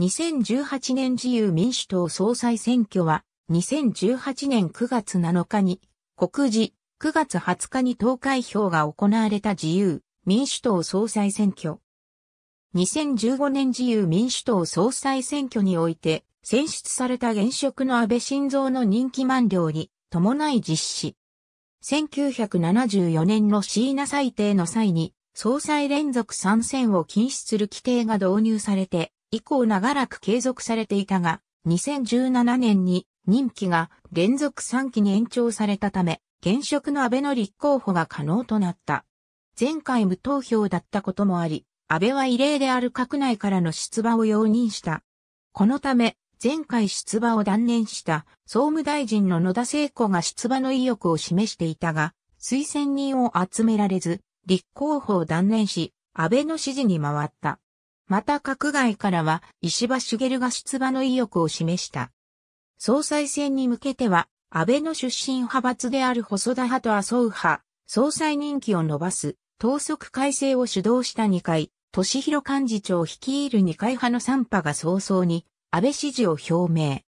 2018年自由民主党総裁選挙は、2018年9月7日に、告示、9月20日に投開票が行われた自由民主党総裁選挙。2015年自由民主党総裁選挙において、選出された現職の安倍晋三の任期満了に伴い実施。1974年の椎名裁定の際に、総裁連続参戦を禁止する規定が導入されて、以降長らく継続されていたが、2017年に任期が連続3期に延長されたため、現職の安倍の立候補が可能となった。前回無投票だったこともあり、安倍は異例である閣内からの出馬を容認した。このため、前回出馬を断念した総務大臣の野田聖子が出馬の意欲を示していたが、推薦人を集められず、立候補を断念し、安倍の支持に回った。また閣外からは石破茂が出馬の意欲を示した。総裁選に向けては、安倍の出身派閥である細田派と麻生派、総裁任期を伸ばす、党則改正を主導した二階、敏弘幹事長率いる二階派の三派が早々に安倍支持を表明。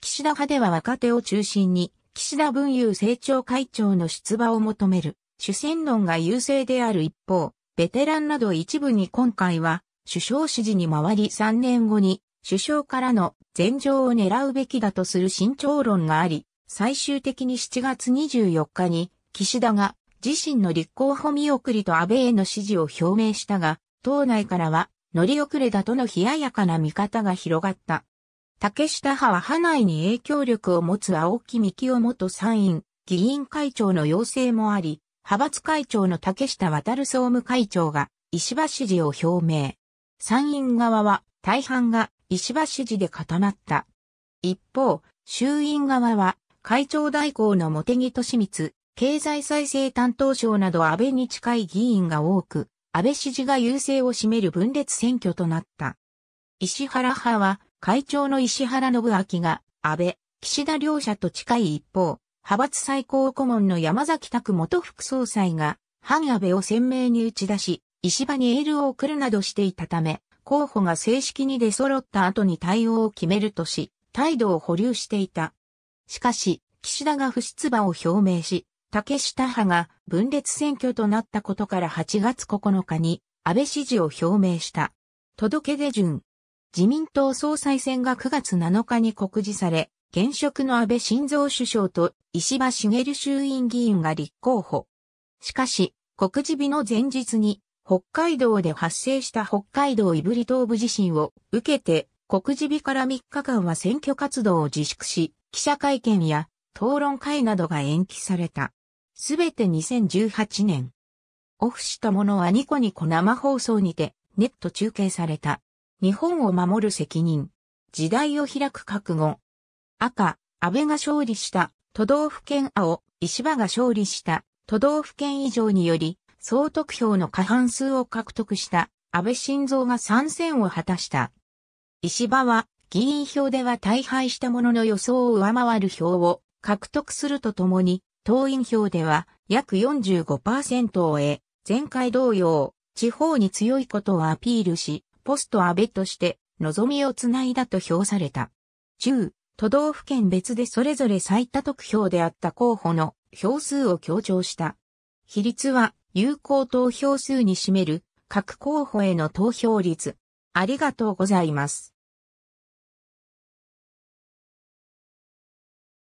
岸田派では若手を中心に岸田文雄政調会長の出馬を求める主戦論が優勢である一方、ベテランなど一部に今回は首相支持に回り3年後に首相からの前場を狙うべきだとする慎重論があり、最終的に7月24日に岸田が自身の立候補見送りと安倍への支持を表明したが、党内からは乗り遅れだとの冷ややかな見方が広がった。竹下派は派内に影響力を持つ青木幹雄元参院、議員会長の要請もあり、派閥会長の竹下渡総務会長が石破支持を表明。参院側は大半が石破支持で固まった。一方、衆院側は会長代行の茂木敏光、経済再生担当省など安倍に近い議員が多く、安倍支持が優勢を占める分裂選挙となった。石原派は会長の石原信明が安倍、岸田両者と近い一方、派閥最高顧問の山崎拓元副総裁が、反安倍を鮮明に打ち出し、石場にエールを送るなどしていたため、候補が正式に出揃った後に対応を決めるとし、態度を保留していた。しかし、岸田が不出馬を表明し、竹下派が分裂選挙となったことから8月9日に安倍支持を表明した。届け出順。自民党総裁選が9月7日に告示され、現職の安倍晋三首相と石破茂衆院議員が立候補。しかし、告示日の前日に北海道で発生した北海道胆振東部地震を受けて、告示日から3日間は選挙活動を自粛し、記者会見や討論会などが延期された。すべて2018年。オフしたものはニコニコ生放送にてネット中継された。日本を守る責任。時代を開く覚悟。赤、安倍が勝利した、都道府県青、石破が勝利した、都道府県以上により、総得票の過半数を獲得した安倍晋三が参戦を果たした。石破は議員票では大敗したものの予想を上回る票を獲得するとともに、党員票では約45%を得、前回同様、地方に強いことをアピールし、ポスト安倍として望みをつないだと評された。中、都道府県別でそれぞれ最多得票であった候補の票数を強調した。比率は有効投票数に占める各候補への投票率。ありがとうございます。